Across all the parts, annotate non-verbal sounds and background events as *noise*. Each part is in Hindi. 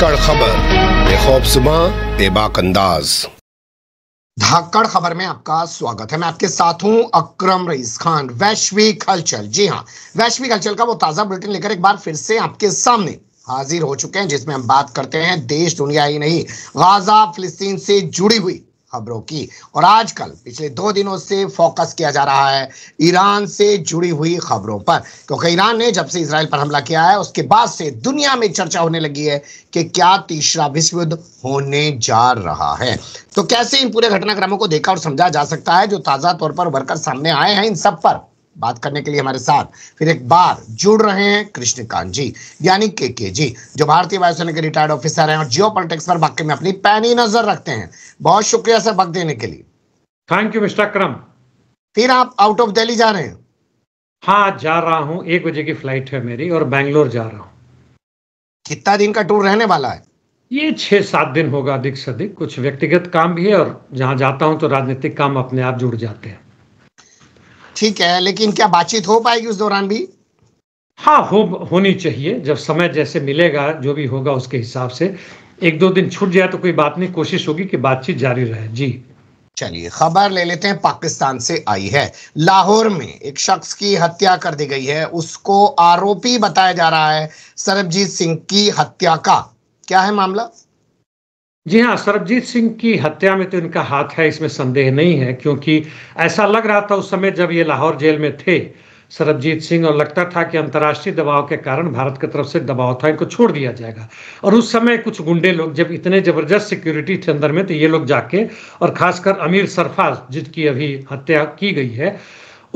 धाकड़ खबर बेखौफ सुबह बेबाक अंदाज धाकड़ खबर में आपका स्वागत है मैं आपके साथ हूं अक्रम रईस खान वैश्विक हलचल जी हाँ वैश्विक हलचल का वो ताजा बुलेटिन लेकर एक बार फिर से आपके सामने हाजिर हो चुके हैं जिसमें हम बात करते हैं देश दुनिया ही नहीं गाजा फिलिस्तीन से जुड़ी हुई खबरों की और आजकल पिछले दो दिनों से फोकस किया जा रहा है ईरान से जुड़ी हुई खबरों पर क्योंकि ईरान ने जब से इसराइल पर हमला किया है उसके बाद से दुनिया में चर्चा होने लगी है कि क्या तीसरा विश्व युद्ध होने जा रहा है तो कैसे इन पूरे घटनाक्रमों को देखा और समझा जा सकता है जो ताजा तौर पर वर्कर सामने आए हैं इन सब पर बात करने के लिए हमारे साथ फिर एक बार जुड़ रहे हैं कृष्णकांत जी यानी के के जी जो भारतीय वायुसेना के रिटायर्ड ऑफिसर हैं और जियो पॉलिटिक्स पर वाक्य में अपनी पैनी नजर रखते हैं बहुत शुक्रिया सर वक्त देने के लिए थैंक यू मिस्टर क्रम फिर आप आउट ऑफ दिल्ली जा रहे हैं हाँ जा रहा हूँ एक बजे की फ्लाइट है मेरी और बैंगलोर जा रहा हूँ कितना दिन का टूर रहने वाला है ये छह सात दिन होगा अधिक से अधिक कुछ व्यक्तिगत काम भी है और जहां जाता हूं तो राजनीतिक काम अपने आप जुड़ जाते हैं ठीक है लेकिन क्या बातचीत हो पाएगी उस दौरान भी हाँ हो होनी चाहिए जब समय जैसे मिलेगा जो भी होगा उसके हिसाब से एक दो दिन छूट जाए तो कोई बात नहीं कोशिश होगी कि बातचीत जारी रहे जी चलिए खबर ले लेते हैं पाकिस्तान से आई है लाहौर में एक शख्स की हत्या कर दी गई है उसको आरोपी बताया जा रहा है सरबजीत सिंह की हत्या का क्या है मामला जी हाँ सरबजीत सिंह की हत्या में तो इनका हाथ है इसमें संदेह नहीं है क्योंकि ऐसा लग रहा था उस समय जब ये लाहौर जेल में थे सरबजीत सिंह और लगता था कि अंतर्राष्ट्रीय दबाव के कारण भारत की तरफ से दबाव था इनको छोड़ दिया जाएगा और उस समय कुछ गुंडे लोग जब इतने जबरदस्त सिक्योरिटी थे अंदर में तो ये लोग जाके और खासकर अमीर सरफाज जिसकी अभी हत्या की गई है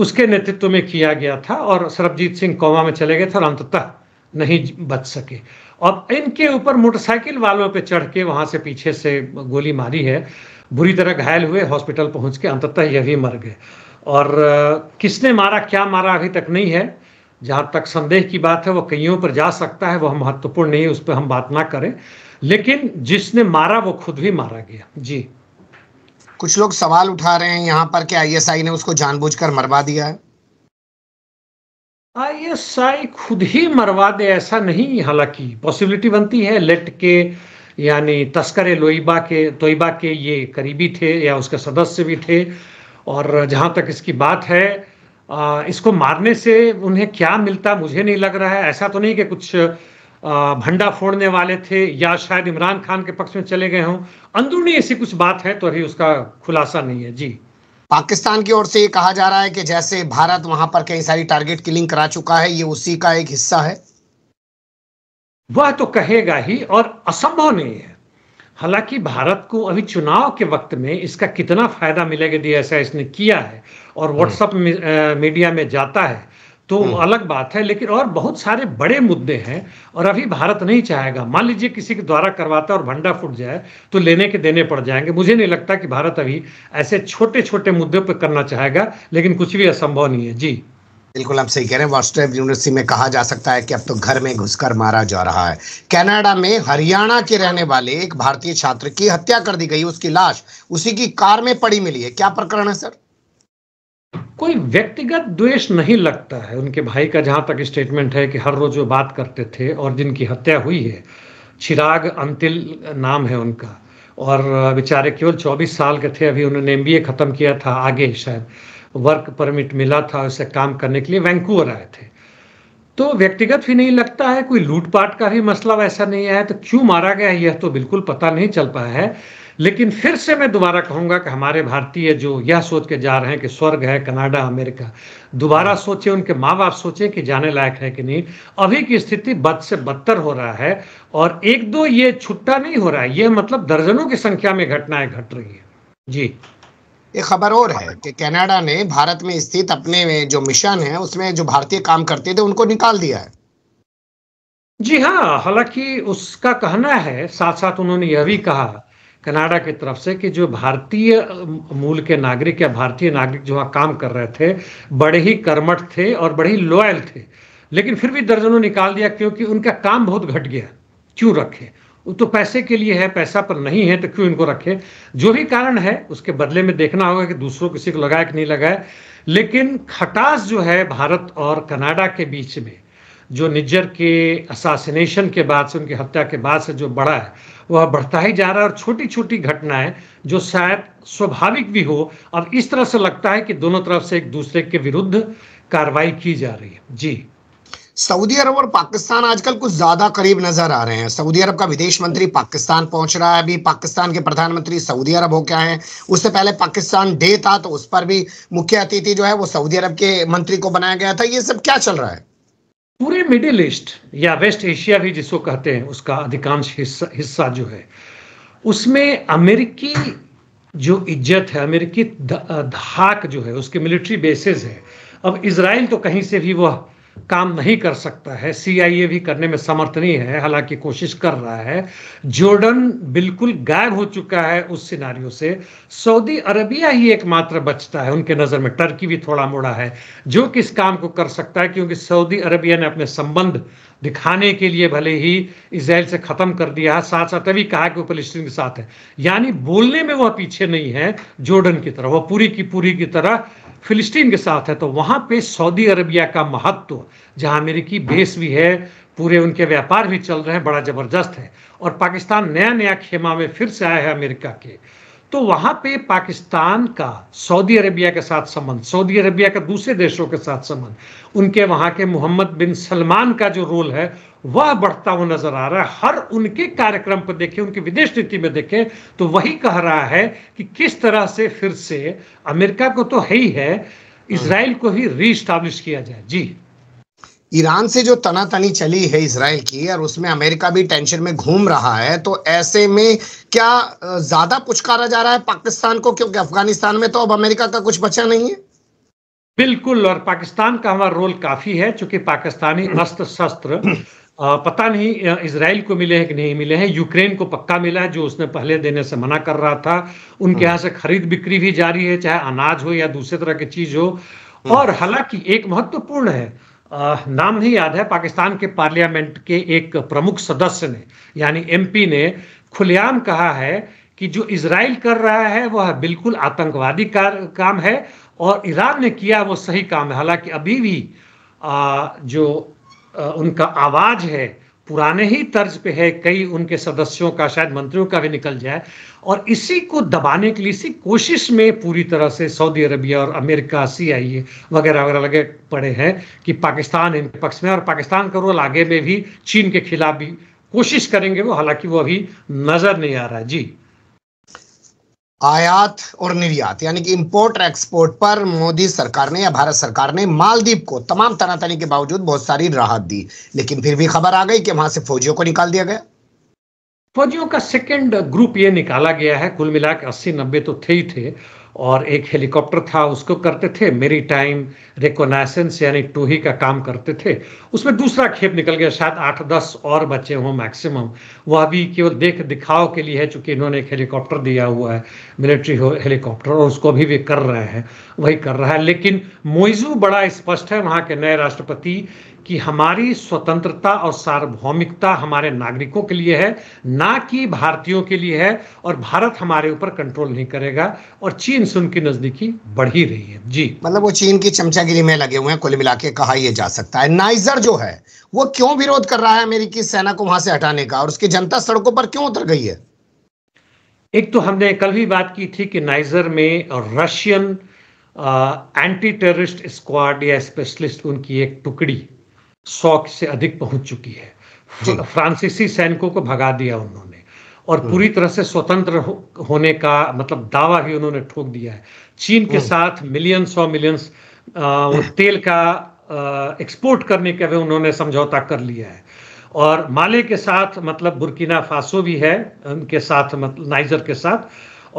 उसके नेतृत्व में किया गया था और सरबजीत सिंह कौमा में चले गए थे और अंततः नहीं बच सके और इनके ऊपर मोटरसाइकिल वालों पे चढ़ के वहां से पीछे से गोली मारी है बुरी तरह घायल हुए हॉस्पिटल पहुंच के अंततः यह भी मर गए और किसने मारा क्या मारा अभी तक नहीं है जहाँ तक संदेह की बात है वो कईयों पर जा सकता है वह महत्वपूर्ण नहीं है उस पर हम बात ना करें लेकिन जिसने मारा वो खुद भी मारा गया जी कुछ लोग सवाल उठा रहे हैं यहाँ पर कि आईएसआई ने उसको जानबूझकर मरवा दिया है आईएसआई खुद ही मरवा दे ऐसा नहीं हालांकि पॉसिबिलिटी बनती है लेट के यानी तस्कर लोईबा के तोयबा के ये करीबी थे या उसके सदस्य भी थे और जहाँ तक इसकी बात है इसको मारने से उन्हें क्या मिलता मुझे नहीं लग रहा है ऐसा तो नहीं कि कुछ भंडा फोड़ने वाले थे या शायद इमरान खान के पक्ष में चले गए हों अंदरूनी ऐसी कुछ बात है तो अभी उसका खुलासा नहीं है जी पाकिस्तान की ओर से ये कहा जा रहा है कि जैसे भारत वहां पर कई सारी टारगेट किलिंग करा चुका है ये उसी का एक हिस्सा है वह तो कहेगा ही और असंभव नहीं है हालांकि भारत को अभी चुनाव के वक्त में इसका कितना फायदा मिलेगा ऐसा इसने किया है और व्हाट्सएप हम्म। मीडिया में जाता है तो हम्म। अलग बात है लेकिन और बहुत सारे बड़े मुद्दे हैं और अभी भारत नहीं चाहेगा मान लीजिए किसी के द्वारा करवाता और भंडा फूट जाए तो लेने के देने पड़ जाएंगे मुझे नहीं लगता कि भारत अभी ऐसे छोटे छोटे मुद्दों पर करना चाहेगा लेकिन कुछ भी असंभव नहीं है जी बिल्कुल आप सही कह रहे हैं वास्टेव यूनिवर्सिटी में कहा जा सकता है कि अब तो घर में घुसकर मारा जा रहा है कनाडा में हरियाणा के रहने वाले एक भारतीय छात्र की हत्या कर दी गई उसकी लाश उसी की कार में पड़ी मिली है क्या प्रकरण है सर कोई व्यक्तिगत द्वेष नहीं लगता है उनके भाई का जहां तक स्टेटमेंट है कि हर रोज वो बात करते थे और जिनकी हत्या हुई है चिराग अंतिल नाम है उनका और बेचारे केवल 24 साल के थे अभी उन्होंने एम ख़त्म किया था आगे शायद वर्क परमिट मिला था उसे काम करने के लिए वैंकूवर आए थे तो व्यक्तिगत भी नहीं लगता है कोई लूटपाट का भी मसला वैसा नहीं आया तो क्यों मारा गया यह तो बिल्कुल पता नहीं चल पाया है लेकिन फिर से मैं दोबारा कहूंगा कि हमारे भारतीय जो यह सोच के जा रहे हैं कि स्वर्ग है कनाडा अमेरिका दोबारा सोचे उनके माँ बाप सोचे कि जाने लायक है कि नहीं अभी की स्थिति बद से बदतर हो रहा है और एक दो ये छुट्टा नहीं हो रहा है ये मतलब दर्जनों की संख्या में घटनाएं घट रही है जी एक खबर और है कि कनाडा ने भारत में स्थित अपने में जो मिशन है उसमें जो भारतीय काम करते थे उनको निकाल दिया है जी हाँ हालांकि उसका कहना है साथ साथ उन्होंने यह भी कहा कनाडा की तरफ से कि जो भारतीय मूल के नागरिक या भारतीय नागरिक जो वहाँ काम कर रहे थे बड़े ही कर्मठ थे और बड़े ही लॉयल थे लेकिन फिर भी दर्जनों निकाल दिया क्योंकि उनका काम बहुत घट गया क्यों रखें तो पैसे के लिए है पैसा पर नहीं है तो क्यों इनको रखें जो भी कारण है उसके बदले में देखना होगा कि दूसरों किसी को लगाए कि नहीं लगाए लेकिन खटास जो है भारत और कनाडा के बीच में जो निज्जर के असासिनेशन के बाद से उनकी हत्या के बाद से जो बढ़ा है वह बढ़ता ही जा रहा है और छोटी छोटी घटनाएं जो शायद स्वाभाविक भी हो अब इस तरह से लगता है कि दोनों तरफ से एक दूसरे के विरुद्ध कार्रवाई की जा रही है जी सऊदी अरब और पाकिस्तान आजकल कुछ ज्यादा करीब नजर आ रहे हैं सऊदी अरब का विदेश मंत्री पाकिस्तान पहुंच रहा है अभी पाकिस्तान के प्रधानमंत्री सऊदी अरब हो क्या है उससे पहले पाकिस्तान डे था तो उस पर भी मुख्य अतिथि जो है वो सऊदी अरब के मंत्री को बनाया गया था ये सब क्या चल रहा है पूरे मिडिल ईस्ट या वेस्ट एशिया भी जिसको कहते हैं उसका अधिकांश हिस्सा हिस्सा जो है उसमें अमेरिकी जो इज्जत है अमेरिकी धाक जो है उसके मिलिट्री बेसिस है अब इसराइल तो कहीं से भी वह काम नहीं कर सकता है सीआईए भी करने में समर्थ नहीं है हालांकि कोशिश कर रहा है जॉर्डन बिल्कुल गायब हो चुका है उस सिनारियों से सऊदी अरबिया ही एकमात्र बचता है उनके नज़र में टर्की भी थोड़ा मोड़ा है जो किस काम को कर सकता है क्योंकि सऊदी अरबिया ने अपने संबंध दिखाने के लिए भले ही इसराइल से ख़त्म कर दिया है साथ साथ अभी कहा कि वो फलिस्तीन के साथ है यानी बोलने में वह पीछे नहीं है जॉर्डन की तरह वह पूरी की पूरी की तरह फिलिस्तीन के साथ है तो वहाँ पे सऊदी अरबिया का महत्व जहाँ अमेरिकी बेस भी है पूरे उनके व्यापार भी चल रहे हैं बड़ा ज़बरदस्त है और पाकिस्तान नया नया खेमा में फिर से आया है अमेरिका के तो वहां पे पाकिस्तान का सऊदी अरेबिया के साथ संबंध सऊदी अरेबिया का दूसरे देशों के साथ संबंध उनके वहां के मोहम्मद बिन सलमान का जो रोल है वह बढ़ता हुआ नजर आ रहा है हर उनके कार्यक्रम पर देखें उनकी विदेश नीति में देखें तो वही कह रहा है कि किस तरह से फिर से अमेरिका को तो है ही है हाँ। इसराइल को ही रीस्टाब्लिश किया जाए जी ईरान से जो तनातनी चली है इसराइल की और उसमें अमेरिका भी टेंशन में घूम रहा है तो ऐसे में क्या ज्यादा पुचकारा जा रहा है पाकिस्तान को क्योंकि अफगानिस्तान में तो अब अमेरिका का कुछ बचा नहीं है बिल्कुल और पाकिस्तान का हमारा रोल काफी है चूंकि पाकिस्तानी अस्त्र शस्त्र पता नहीं इसराइल को मिले हैं कि नहीं मिले हैं यूक्रेन को पक्का मिला है जो उसने पहले देने से मना कर रहा था उनके हाँ। यहाँ से खरीद बिक्री भी जारी है चाहे अनाज हो या दूसरे तरह की चीज हो और हालांकि एक महत्वपूर्ण है नाम नहीं याद है पाकिस्तान के पार्लियामेंट के एक प्रमुख सदस्य ने यानी एमपी ने खुलेआम कहा है कि जो इसराइल कर रहा है वह बिल्कुल आतंकवादी काम है और ईरान ने किया वो सही काम है हालांकि अभी भी आ, जो आ, उनका आवाज़ है पुराने ही तर्ज पे है कई उनके सदस्यों का शायद मंत्रियों का भी निकल जाए और इसी को दबाने के लिए इसी कोशिश में पूरी तरह से सऊदी अरबिया और अमेरिका सी आई वगैरह वगैरह लगे पड़े हैं कि पाकिस्तान इनके पक्ष में और पाकिस्तान का रोल आगे में भी चीन के खिलाफ भी कोशिश करेंगे वो हालांकि वो अभी नज़र नहीं आ रहा है जी आयात और निर्यात यानी कि इंपोर्ट और एक्सपोर्ट पर मोदी सरकार ने या भारत सरकार ने मालदीप को तमाम तनातनी के बावजूद बहुत सारी राहत दी लेकिन फिर भी खबर आ गई कि वहां से फौजियों को निकाल दिया गया फौजियों का सेकेंड ग्रुप ये निकाला गया है कुल मिलाकर अस्सी नब्बे तो थे ही थे और एक हेलीकॉप्टर था उसको करते थे मेरी टाइम रिकोनासेंस यानी टूही का काम करते थे उसमें दूसरा खेप निकल गया शायद आठ दस और बचे हों मैक्सिमम वह अभी केवल देख दिखाव के लिए है चूंकि इन्होंने एक हेलीकॉप्टर दिया हुआ है मिलिट्री हेलीकॉप्टर और उसको अभी भी कर रहे हैं वही कर रहा है लेकिन मोइजू बड़ा स्पष्ट है वहाँ के नए राष्ट्रपति कि हमारी स्वतंत्रता और सार्वभौमिकता हमारे नागरिकों के लिए है ना कि भारतीयों के लिए है और भारत हमारे ऊपर कंट्रोल नहीं करेगा और चीन से उनकी नजदीकी बढ़ ही रही है जी मतलब वो चीन की चमचागिरी में लगे हुए हैं कुल मिला के कहा यह जा सकता है नाइजर जो है वो क्यों विरोध कर रहा है अमेरिकी सेना को वहां से हटाने का और उसकी जनता सड़कों पर क्यों उतर गई है एक तो हमने कल भी बात की थी कि नाइजर में रशियन एंटी टेररिस्ट स्क्वाड या स्पेशलिस्ट उनकी एक टुकड़ी सौ से अधिक पहुंच चुकी है *laughs* फ्रांसीसी सैनिकों को भगा दिया उन्होंने और हम्म। पूरी तरह से स्वतंत्र हो, होने का मतलब दावा भी उन्होंने ठोक दिया है चीन के हम्म। साथ मिलियन सौ मिलियंस तेल का एक्सपोर्ट करने का भी उन्होंने समझौता कर लिया है और माले के साथ मतलब बुरकिना फासो भी है उनके साथ मतलब नाइजर के साथ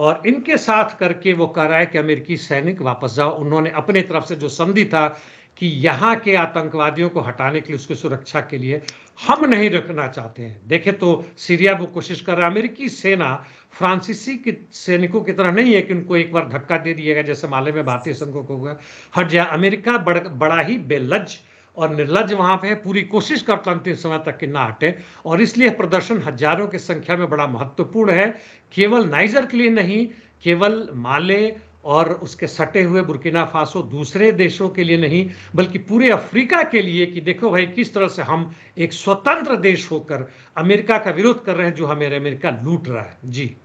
और इनके साथ करके वो कह रहा है कि अमेरिकी सैनिक वापस जाओ उन्होंने अपने तरफ से जो संधि था कि यहाँ के आतंकवादियों को हटाने के लिए उसकी सुरक्षा के लिए हम नहीं रखना चाहते हैं देखे तो सीरिया वो कोशिश कर रहा है अमेरिकी सेना फ्रांसीसी के सैनिकों की तरह नहीं है कि उनको एक बार धक्का दे दिएगा जैसे माले में भारतीय सैनिकों को हुआ हट जाए अमेरिका बड़, बड़ा ही बेलज और निर्लज वहां पे है पूरी कोशिश करता अंतिम समय तक कि ना हटे और इसलिए प्रदर्शन हजारों की संख्या में बड़ा महत्वपूर्ण है केवल नाइजर के लिए नहीं केवल माले और उसके सटे हुए बुरकिना फासो दूसरे देशों के लिए नहीं बल्कि पूरे अफ्रीका के लिए कि देखो भाई किस तरह से हम एक स्वतंत्र देश होकर अमेरिका का विरोध कर रहे हैं जो हमारे अमेरिका लूट रहा है जी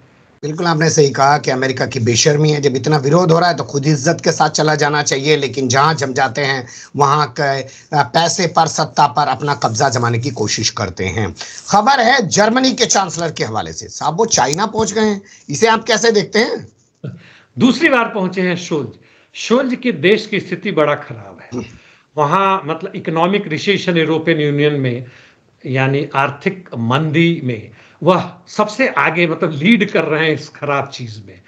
बिल्कुल आपने सही कहा कि अमेरिका की बेशर्मी है जब इतना विरोध हो रहा है तो खुद इज्जत के साथ चला जाना चाहिए लेकिन जहां जम जाते हैं वहां पैसे पर सत्ता पर अपना कब्जा जमाने की कोशिश करते हैं खबर है जर्मनी के चांसलर के हवाले से साहब वो चाइना पहुंच गए हैं इसे आप कैसे देखते हैं *laughs* दूसरी बार पहुंचे हैं शोल्ज शोल्ज के देश की स्थिति बड़ा खराब है वहां मतलब इकोनॉमिक रिसेशन यूरोपियन यूनियन में यानी आर्थिक मंदी में वह सबसे आगे मतलब लीड कर रहे हैं इस खराब चीज में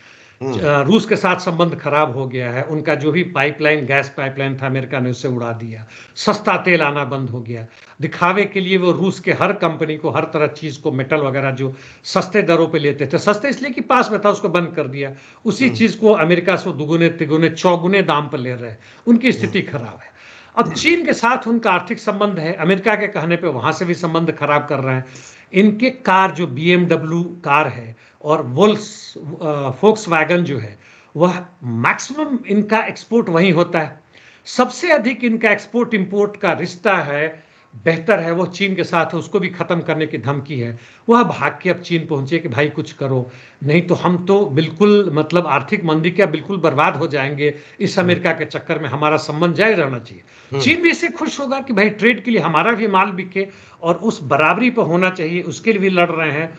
Hmm. रूस के साथ संबंध खराब हो गया है उनका जो भी पाइपलाइन गैस पाइपलाइन था अमेरिका ने उसे उड़ा दिया सस्ता तेल आना बंद हो गया दिखावे के लिए वो रूस के हर कंपनी को हर तरह चीज को मेटल वगैरह जो सस्ते दरों पे लेते थे सस्ते इसलिए कि पास में था उसको बंद कर दिया उसी hmm. चीज को अमेरिका से दुगुने तिगुने चौगुने दाम पर ले रहे हैं उनकी स्थिति hmm. खराब है अब चीन के साथ उनका आर्थिक संबंध है अमेरिका के कहने पे वहां से भी संबंध खराब कर रहे हैं इनके कार जो बी कार है और वोल्स फोक्स वैगन जो है वह मैक्सिमम इनका एक्सपोर्ट वहीं होता है सबसे अधिक इनका एक्सपोर्ट इंपोर्ट का रिश्ता है बेहतर है वो चीन के साथ है उसको भी ख़त्म करने की धमकी है वह भाग के अब चीन पहुंचे कि भाई कुछ करो नहीं तो हम तो बिल्कुल मतलब आर्थिक मंदी क्या बिल्कुल बर्बाद हो जाएंगे इस हम्म। अमेरिका के चक्कर में हमारा संबंध जारी रहना चाहिए हम्म। चीन भी इससे खुश होगा कि भाई ट्रेड के लिए हमारा भी माल बिके और उस बराबरी पर होना चाहिए उसके लिए भी लड़ रहे हैं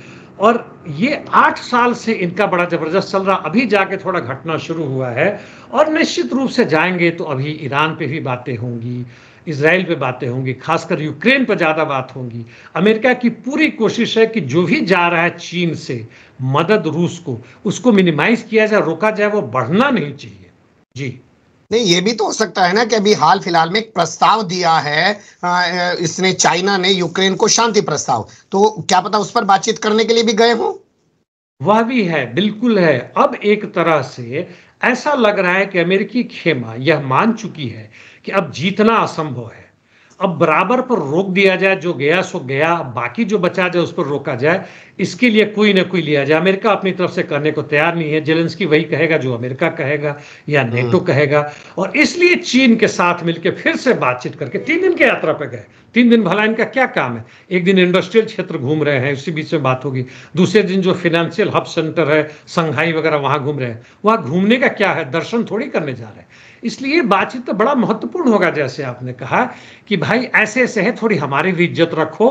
और ये आठ साल से इनका बड़ा जबरदस्त चल रहा अभी जाके थोड़ा घटना शुरू हुआ है और निश्चित रूप से जाएंगे तो अभी ईरान पे भी बातें होंगी इसराइल पे बातें होंगी खासकर यूक्रेन पर ज़्यादा बात होंगी अमेरिका की पूरी कोशिश है कि जो भी जा रहा है चीन से मदद रूस को उसको मिनिमाइज किया जाए रोका जाए वो बढ़ना नहीं चाहिए जी नहीं ये भी तो हो सकता है ना कि अभी हाल फिलहाल में एक प्रस्ताव दिया है इसने चाइना ने यूक्रेन को शांति प्रस्ताव तो क्या पता उस पर बातचीत करने के लिए भी गए हों वह भी है बिल्कुल है अब एक तरह से ऐसा लग रहा है कि अमेरिकी खेमा यह मान चुकी है कि अब जीतना असंभव है अब बराबर पर रोक दिया जाए जो गया सो गया बाकी जो बचा जाए उस पर रोका जाए इसके लिए कोई ना कोई लिया जाए अमेरिका अपनी तरफ से करने को तैयार नहीं है जेलेंसकी वही कहेगा जो अमेरिका कहेगा या नेटो हाँ। कहेगा और इसलिए चीन के साथ मिलकर फिर से बातचीत करके तीन दिन के यात्रा पर गए तीन दिन भला इनका क्या काम है एक दिन इंडस्ट्रियल क्षेत्र घूम रहे हैं उसी बीच में बात होगी दूसरे दिन जो फिनेंशियल हब सेंटर है संघाई वगैरह वहां घूम रहे हैं वहां घूमने का क्या है दर्शन थोड़ी करने जा रहे हैं इसलिए बातचीत तो बड़ा महत्वपूर्ण होगा जैसे आपने कहा कि भाई ऐसे ऐसे है थोड़ी हमारी भी इज्जत रखो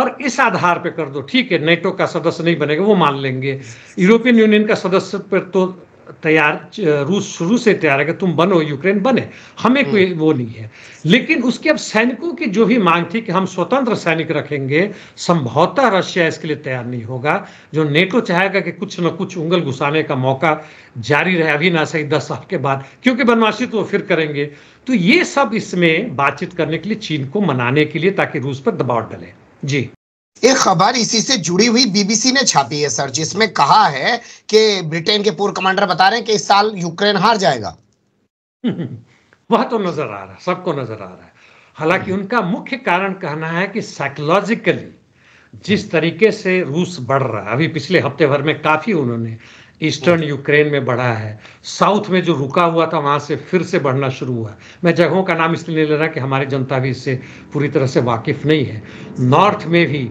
और इस आधार पर कर दो ठीक है नेटो का सदस्य नहीं बनेगा वो मान लेंगे यूरोपियन यूनियन का सदस्य पर तो तैयार रूस शुरू से तैयार है कि तुम बनो यूक्रेन बने हमें हम्म। कोई वो नहीं है लेकिन उसके अब सैनिकों की जो भी मांग थी कि हम स्वतंत्र सैनिक रखेंगे संभवतः रशिया इसके लिए तैयार नहीं होगा जो नेटो चाहेगा कि कुछ न कुछ उंगल घुसाने का मौका जारी रहे अभी ना सही दस साल के बाद क्योंकि बनवासी तो फिर करेंगे तो ये सब इसमें बातचीत करने के लिए चीन को मनाने के लिए ताकि रूस पर दबाव डले जी एक खबर इसी से जुड़ी हुई बीबीसी ने छापी है सर जिसमें कहा है कि ब्रिटेन के पूर्व कमांडर बता रहे हैं कि इस साल यूक्रेन हार जाएगा *laughs* वह तो नजर आ रहा है सबको नजर आ रहा है हालांकि हम्म। उनका मुख्य कारण कहना है कि साइकोलॉजिकली जिस तरीके से रूस बढ़ रहा है अभी पिछले हफ्ते भर में काफी उन्होंने ईस्टर्न यूक्रेन में बढ़ा है साउथ में जो रुका हुआ था वहाँ से फिर से बढ़ना शुरू हुआ मैं जगहों का नाम इसलिए ले रहा कि हमारी जनता भी इससे पूरी तरह से वाकिफ नहीं है नॉर्थ में भी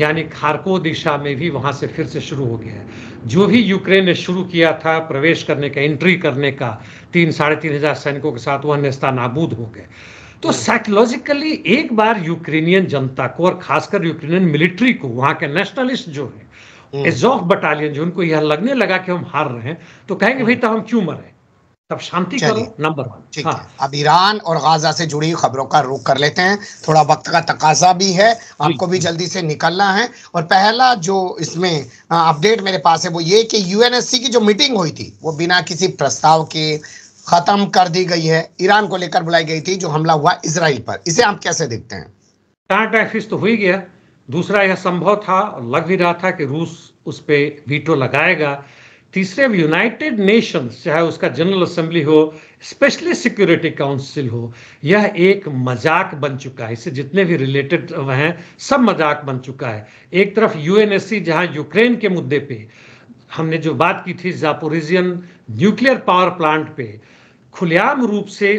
यानी खारको दिशा में भी वहाँ से फिर से शुरू हो गया है जो भी यूक्रेन ने शुरू किया था प्रवेश करने का एंट्री करने का तीन साढ़े तीन हज़ार सैनिकों के साथ वह नेस्ता नाबूद हो गए तो साइकोलॉजिकली एक बार यूक्रेनियन जनता को और खासकर यूक्रेनियन मिलिट्री को वहाँ के नेशनलिस्ट जो है एज हम्म। बटालियन जो उनको यह लगने लगा कि हम हार रहे हैं तो कहेंगे भाई हम्म। तब हम क्यों मरे तब शांति करो नंबर वन ठीक हाँ। है अब ईरान और गाजा से जुड़ी खबरों का रुख कर लेते हैं थोड़ा वक्त का तकाजा भी है आपको भी जल्दी से निकलना है और पहला जो इसमें अपडेट मेरे पास है वो ये कि यूएनएससी की जो मीटिंग हुई थी वो बिना किसी प्रस्ताव के खत्म कर दी गई है ईरान को लेकर बुलाई गई थी जो हमला हुआ इसराइल पर इसे आप कैसे देखते हैं तो हुई गया दूसरा यह संभव था और लग भी रहा था कि रूस उस पर वीटो लगाएगा तीसरे यूनाइटेड नेशंस चाहे उसका जनरल असेंबली हो स्पेशली सिक्योरिटी काउंसिल हो यह एक मजाक बन चुका है इससे जितने भी रिलेटेड हैं सब मजाक बन चुका है एक तरफ यूएनएससी जहां यूक्रेन के मुद्दे पे हमने जो बात की थी जापोरिजियन न्यूक्लियर पावर प्लांट पे खुलेआम रूप से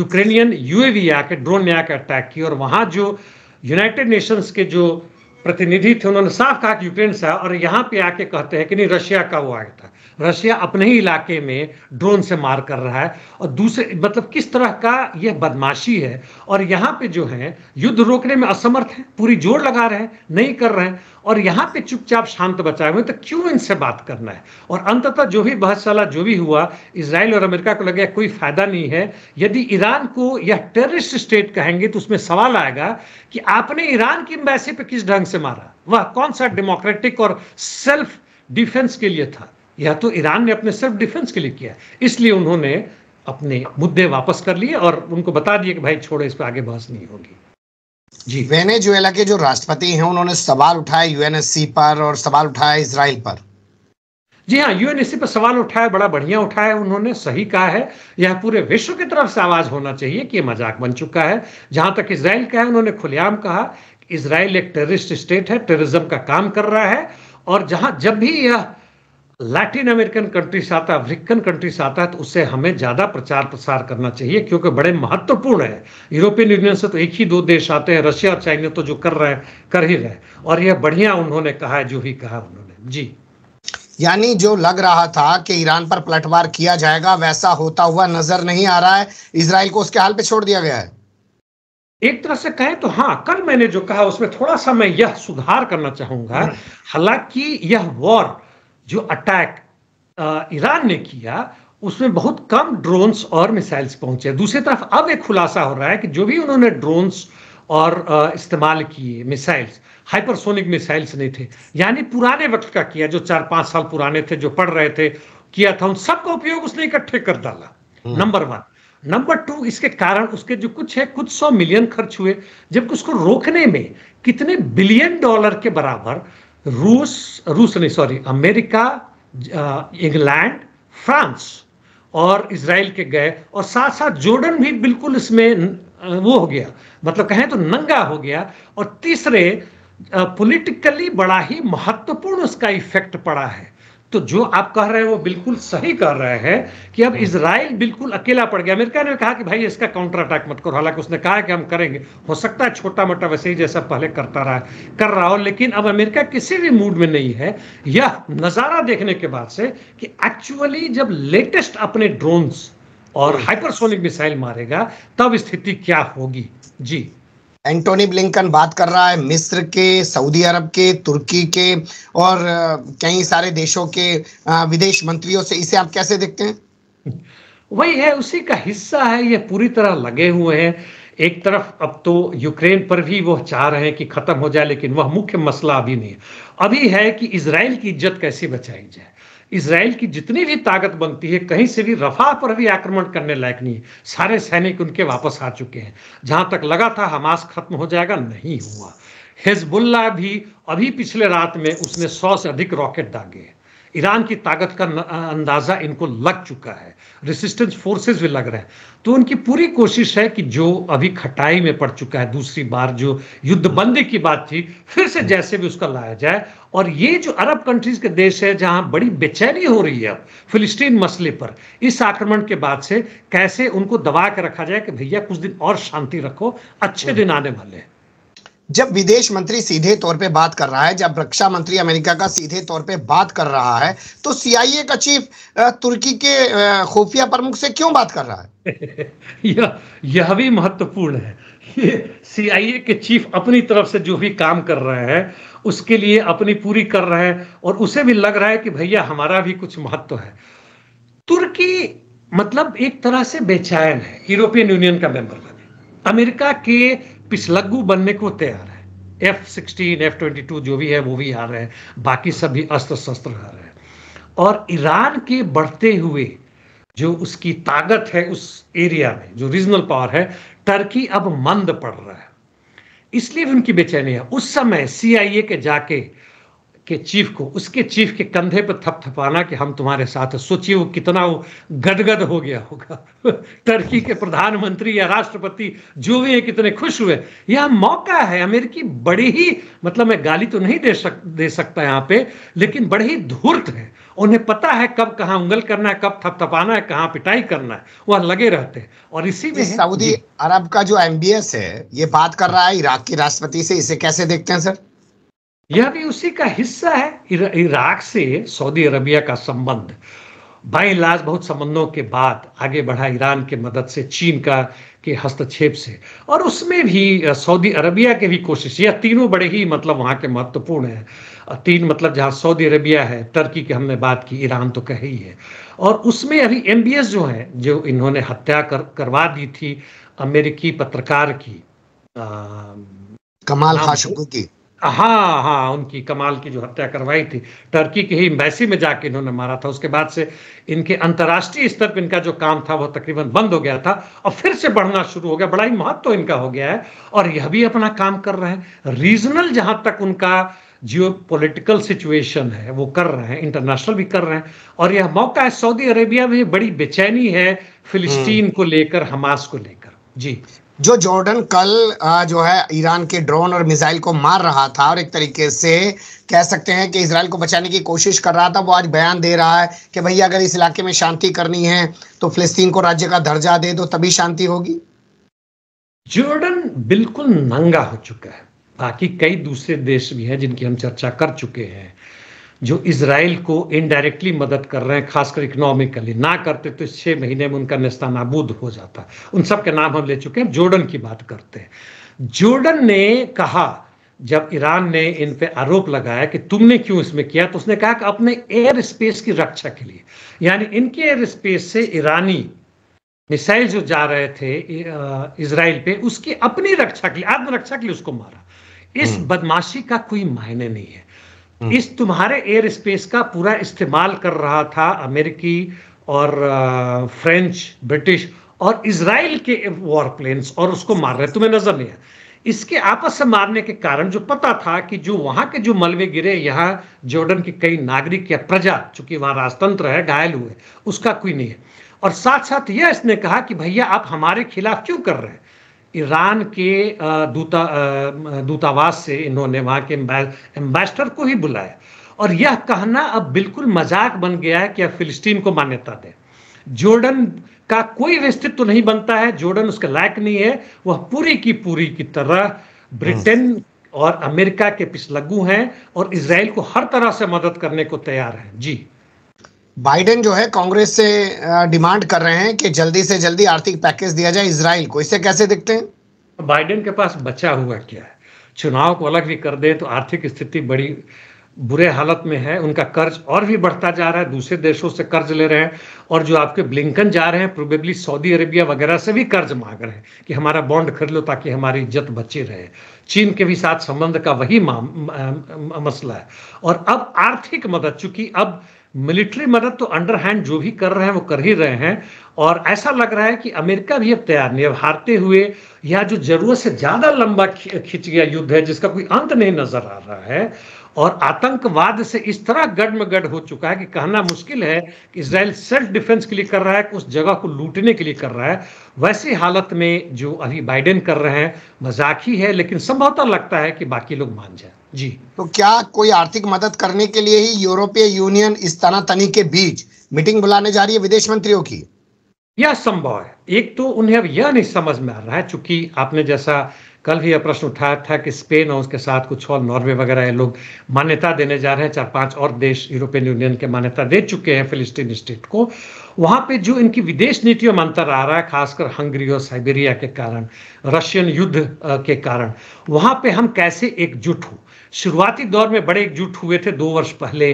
यूक्रेनियन यूएवी आके ड्रोन ने आकर अटैक की और वहां जो यूनाइटेड नेशंस के जो प्रतिनिधि थे उन्होंने साफ कहा कि यूक्रेन से और यहाँ पे आके कहते हैं कि नहीं रशिया का वो आया था रशिया अपने ही इलाके में ड्रोन से मार कर रहा है और दूसरे मतलब किस तरह का यह बदमाशी है और यहाँ पे जो है युद्ध रोकने में असमर्थ है पूरी जोर लगा रहे हैं नहीं कर रहे हैं और यहाँ पे चुपचाप शांत बचाए हुए तो क्यों इनसे बात करना है और अंततः जो भी बहसला जो भी हुआ इसराइल और अमेरिका को लगे कोई फायदा नहीं है यदि ईरान को यह टेररिस्ट स्टेट कहेंगे तो उसमें सवाल आएगा कि आपने ईरान की एम्बेसी पे किस ढंग से मारा वह कौन सा डेमोक्रेटिक और सेल्फ डिफेंस के लिए था यह तो ईरान ने अपने सेल्फ डिफेंस के लिए किया इसलिए उन्होंने अपने मुद्दे वापस कर लिए और उनको बता दिए कि भाई छोड़ो इस पर आगे बहस नहीं होगी जी वेनेजुएला के जो राष्ट्रपति हैं उन्होंने सवाल उठाया यूएनएससी पर और सवाल उठाया इसराइल पर जी हाँ यूएनएससी पर सवाल उठाया बड़ा बढ़िया उठाया उन्होंने सही कहा है यह पूरे विश्व की तरफ से आवाज होना चाहिए कि यह मजाक बन चुका है जहां तक इसराइल का है उन्होंने खुलेआम कहा इसराइल एक टेररिस्ट स्टेट है टेररिज्म का काम कर रहा है और जहां जब भी यह लैटिन अमेरिकन कंट्री से आता है अफ्रीकन कंट्री से आता है तो उससे हमें ज़्यादा प्रचार प्रसार करना चाहिए क्योंकि बड़े महत्वपूर्ण है यूरोपियन यूनियन से तो एक ही दो देश आते हैं रशिया और चाइना तो जो कर रहे हैं कर ही रहे और यह बढ़िया उन्होंने कहा है जो भी कहा उन्होंने जी यानी जो लग रहा था कि ईरान पर पलटवार किया जाएगा वैसा होता हुआ नजर नहीं आ रहा है इसराइल को उसके हाल पे छोड़ दिया गया है एक तरह से कहें तो हाँ कल मैंने जो कहा उसमें थोड़ा सा मैं यह सुधार करना चाहूंगा हम्म। हालांकि यह वॉर जो अटैक ईरान ने किया उसमें बहुत कम ड्रोन्स और मिसाइल्स पहुंचे दूसरी तरफ अब एक खुलासा हो रहा है कि जो भी उन्होंने ड्रोन्स और इस्तेमाल किए मिसाइल्स हाइपरसोनिक मिसाइल्स नहीं थे यानी पुराने वक्त का किया जो चार पांच साल पुराने थे जो पढ़ रहे थे किया था उन सबका उपयोग उसने इकट्ठे कर डाला नंबर वन नंबर टू इसके कारण उसके जो कुछ है कुछ सौ मिलियन खर्च हुए जबकि उसको रोकने में कितने बिलियन डॉलर के बराबर रूस रूस नहीं सॉरी अमेरिका इंग्लैंड फ्रांस और इसराइल के गए और साथ साथ जोर्डन भी बिल्कुल इसमें वो हो गया मतलब कहें तो नंगा हो गया और तीसरे पॉलिटिकली बड़ा ही महत्वपूर्ण उसका इफेक्ट पड़ा है तो जो आप कह रहे हैं वो बिल्कुल सही कह रहे हैं कि अब हम्म। इसराइल बिल्कुल अकेला पड़ गया अमेरिका ने कहा कि भाई इसका काउंटर अटैक मत करो हालांकि उसने कहा कि हम करेंगे हो सकता है छोटा मोटा वैसे ही जैसा पहले करता रहा कर रहा हो लेकिन अब अमेरिका किसी भी मूड में नहीं है यह नज़ारा देखने के बाद से कि एक्चुअली जब लेटेस्ट अपने ड्रोन्स और हाइपरसोनिक मिसाइल मारेगा तब स्थिति क्या होगी जी एंटोनी ब्लिंकन बात कर रहा है मिस्र के सऊदी अरब के तुर्की के और कई सारे देशों के विदेश मंत्रियों से इसे आप कैसे देखते हैं वही है उसी का हिस्सा है ये पूरी तरह लगे हुए हैं एक तरफ अब तो यूक्रेन पर भी वह चाह रहे हैं कि खत्म हो जाए लेकिन वह मुख्य मसला अभी नहीं है अभी है कि इसराइल की इज्जत कैसे बचाई जाए इसराइल की जितनी भी ताकत बनती है कहीं से भी रफा पर भी आक्रमण करने लायक नहीं है सारे सैनिक उनके वापस आ चुके हैं जहां तक लगा था हमास खत्म हो जाएगा नहीं हुआ हिजबुल्ला भी अभी पिछले रात में उसने सौ से अधिक रॉकेट दागे हैं ईरान की ताकत का अंदाजा इनको लग चुका है रेसिस्टेंस फोर्सेस भी लग रहे हैं तो उनकी पूरी कोशिश है कि जो अभी खटाई में पड़ चुका है दूसरी बार जो युद्धबंदी की बात थी फिर से जैसे भी उसका लाया जाए और ये जो अरब कंट्रीज के देश है जहां बड़ी बेचैनी हो रही है अब फिलिस्तीन मसले पर इस आक्रमण के बाद से कैसे उनको दबा के रखा जाए कि भैया कुछ दिन और शांति रखो अच्छे हम्म। दिन आने वाले हैं जब विदेश मंत्री सीधे तौर पे बात कर रहा है जब रक्षा मंत्री अमेरिका का सीधे तौर पे बात कर रहा है तो सीआईए का चीफ तुर्की के खुफिया प्रमुख से क्यों बात कर रहा है *laughs* यह यह भी महत्वपूर्ण है सीआईए के चीफ अपनी तरफ से जो भी काम कर रहे हैं उसके लिए अपनी पूरी कर रहे हैं और उसे भी लग रहा है कि भैया हमारा भी कुछ महत्व है तुर्की मतलब एक तरह से बेचैन है यूरोपियन यूनियन का मेंबर बने अमेरिका के पिछलग्गू बनने को तैयार है F sixteen F twenty two जो भी है वो भी आ रहे हैं बाकी सभी अस्त्र शस्त्र आ रहे हैं और ईरान के बढ़ते हुए जो उसकी ताकत है उस एरिया में जो रीजनल पावर है टर्की अब मंद पड़ रहा है इसलिए उनकी बेचैनी है उस समय सीआईए के जाके के चीफ को उसके चीफ के कंधे पर थपथपाना कि हम तुम्हारे साथ सोचिए वो कितना वो गदगद हो गया होगा *laughs* टर्की के प्रधानमंत्री या राष्ट्रपति जो भी है कितने खुश हुए यह मौका है अमेरिकी बड़ी ही मतलब मैं गाली तो नहीं दे सक दे सकता यहाँ पे लेकिन बड़े ही धूर्त है उन्हें पता है कब कहाँ उंगल करना है कब थपथपाना है कहाँ पिटाई करना है वह लगे रहते हैं और इसी में सऊदी अरब का जो एम है ये बात कर रहा है इराक के राष्ट्रपति से इसे कैसे देखते हैं सर यह भी उसी का हिस्सा है इराक से सऊदी अरबिया का संबंध बाई लाज बहुत संबंधों के बाद आगे बढ़ा ईरान के मदद से चीन का के हस्तक्षेप से और उसमें भी सऊदी अरबिया के भी कोशिश यह तीनों बड़े ही मतलब वहां के महत्वपूर्ण है तीन मतलब जहाँ सऊदी अरबिया है तुर्की की हमने बात की ईरान तो कह ही है और उसमें अभी एम जो है जो इन्होंने हत्या कर करवा दी थी अमेरिकी पत्रकार की आ, कमाल खाशुकू की हाँ हाँ उनकी कमाल की जो हत्या करवाई थी टर्की के ही एम्बेसी में जाके इन्होंने मारा था उसके बाद से इनके अंतर्राष्ट्रीय स्तर पर इनका जो काम था वह तकरीबन बंद हो गया था और फिर से बढ़ना शुरू हो गया बड़ा ही महत्व तो इनका हो गया है और यह भी अपना काम कर रहे हैं रीजनल जहां तक उनका जियो पोलिटिकल सिचुएशन है वो कर रहे हैं इंटरनेशनल भी कर रहे हैं और यह मौका है सऊदी अरेबिया में बड़ी बेचैनी है फिलिस्तीन हम्म। को लेकर हमास को लेकर जी जो जॉर्डन कल जो है ईरान के ड्रोन और मिसाइल को मार रहा था और एक तरीके से कह सकते हैं कि इसराइल को बचाने की कोशिश कर रहा था वो आज बयान दे रहा है कि भैया अगर इस इलाके में शांति करनी है तो फिलिस्तीन को राज्य का दर्जा दे दो तभी शांति होगी जॉर्डन बिल्कुल नंगा हो चुका है बाकी कई दूसरे देश भी हैं जिनकी हम चर्चा कर चुके हैं जो इसराइल को इनडायरेक्टली मदद कर रहे हैं खासकर इकोनॉमिकली ना करते तो छः महीने में उनका नस्ता नाबूद हो जाता उन सब के नाम हम ले चुके हैं जोर्डन की बात करते हैं जोर्डन ने कहा जब ईरान ने इन पे आरोप लगाया कि तुमने क्यों इसमें किया तो उसने कहा कि अपने एयर स्पेस की रक्षा के लिए यानी इनके एयर स्पेस से ईरानी मिसाइल जो जा रहे थे इसराइल पे उसकी अपनी रक्षा के लिए आत्मरक्षा के लिए उसको मारा इस हम्म। बदमाशी का कोई मायने नहीं है हम्म। इस तुम्हारे एयर स्पेस का पूरा इस्तेमाल कर रहा था अमेरिकी और फ्रेंच ब्रिटिश और इसराइल के वॉर प्लेन्स और उसको मार रहे तुम्हें नजर नहीं आया इसके आपस से मारने के कारण जो पता था कि जो वहां के जो मलबे गिरे यहाँ जॉर्डन के कई नागरिक या प्रजा चूंकि वहां राजतंत्र है घायल हुए उसका कोई नहीं है और साथ साथ यह इसने कहा कि भैया आप हमारे खिलाफ क्यों कर रहे हैं ईरान के दूता दूतावास से इन्होंने वहाँ के एम्बेसडर को ही बुलाया और यह कहना अब बिल्कुल मजाक बन गया है कि अब फिलिस्तीन को मान्यता दें जोर्डन का कोई अस्तित्व तो नहीं बनता है जोर्डन उसके लायक नहीं है वह पूरी की पूरी की तरह ब्रिटेन हम्म। और अमेरिका के पिछलगू हैं और इसराइल को हर तरह से मदद करने को तैयार हैं जी बाइडेन जो है कांग्रेस से डिमांड कर रहे हैं कि जल्दी से जल्दी आर्थिक पैकेज दिया जाए इसराइल को इसे कैसे दिखते हैं बाइडेन के पास बचा हुआ क्या है चुनाव को अलग भी कर दे तो आर्थिक स्थिति बड़ी बुरे हालत में है उनका कर्ज और भी बढ़ता जा रहा है दूसरे देशों से कर्ज ले रहे हैं और जो आपके ब्लिंकन जा रहे हैं प्रोबेबली सऊदी अरेबिया वगैरह से भी कर्ज मांग रहे हैं कि हमारा बॉन्ड खरीद लो ताकि हमारी इज्जत बची रहे चीन के भी साथ संबंध का वही मसला है और अब आर्थिक मदद चूंकि अब मिलिट्री मदद तो अंडर हैंड जो भी कर रहे हैं वो कर ही रहे हैं और ऐसा लग रहा है कि अमेरिका भी अब तैयार नहीं अब हारते हुए या जो जरूरत से ज़्यादा लंबा खिंच गया युद्ध है जिसका कोई अंत नहीं नजर आ रहा है और आतंकवाद से इस तरह गडमगड हो चुका है कि कहना मुश्किल है कि इसराइल सेल्फ डिफेंस के लिए कर रहा है उस जगह को लूटने के लिए कर रहा है वैसी हालत में जो अभी बाइडेन कर रहे हैं मजाक ही है लेकिन संभवतः लगता है कि बाकी लोग मान जाए जी तो क्या कोई आर्थिक मदद करने के लिए ही यूरोपीय यूनियन इस तनातनी के बीच मीटिंग बुलाने जा रही है विदेश मंत्रियों की यह संभव है एक तो उन्हें अब यह नहीं समझ में आ रहा है चूंकि आपने जैसा कल भी यह प्रश्न उठाया था कि स्पेन और उसके साथ कुछ और नॉर्वे वगैरह लोग मान्यता देने जा रहे हैं चार पांच और देश यूरोपियन यूनियन के मान्यता दे चुके हैं फिलिस्तीन स्टेट को वहां पे जो इनकी विदेश नीतियों में अंतर आ रहा है खासकर हंगरी और साइबेरिया के कारण रशियन युद्ध के कारण वहां पे हम कैसे एकजुट हों शुरुआती दौर में बड़े एकजुट हुए थे दो वर्ष पहले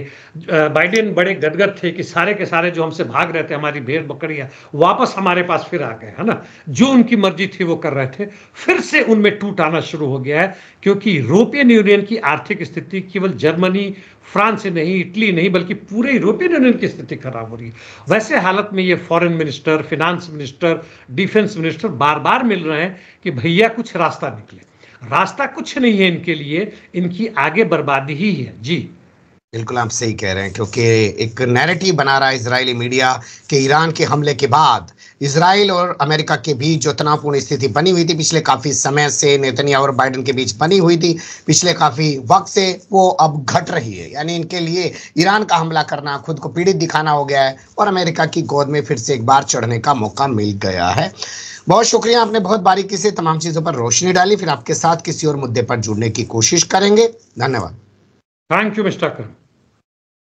बाइडेन बड़े गदगद थे कि सारे के सारे जो हमसे भाग रहे थे हमारी भेड़ बकरियां वापस हमारे पास फिर आ गए है ना जो उनकी मर्जी थी वो कर रहे थे फिर से उनमें टूट आना शुरू हो गया है क्योंकि यूरोपियन यूनियन की आर्थिक स्थिति केवल जर्मनी फ्रांस नहीं इटली नहीं बल्कि पूरे यूरोपियन यूनियन की स्थिति खराब हो रही है वैसे हालत में ये foreign minister finance minister defence minister बार बार मिल रहे हैं कि भैया कुछ रास्ता निकले रास्ता कुछ नहीं है इनके लिए इनकी आगे बर्बादी ही है जी बिल्कुल आप सही कह रहे हैं क्योंकि एक नैरेटिव बना रहा है इसराइली मीडिया के ईरान के हमले के बाद इसराइल और अमेरिका के बीच जो तनावपूर्ण स्थिति बनी हुई थी पिछले काफ़ी समय से नेतन्याहू और बाइडन के बीच बनी हुई थी पिछले काफ़ी वक्त से वो अब घट रही है यानी इनके लिए ईरान का हमला करना खुद को पीड़ित दिखाना हो गया है और अमेरिका की गोद में फिर से एक बार चढ़ने का मौका मिल गया है बहुत शुक्रिया आपने बहुत बारीकी से तमाम चीज़ों पर रोशनी डाली फिर आपके साथ किसी और मुद्दे पर जुड़ने की कोशिश करेंगे धन्यवाद थैंक यू मिस्टर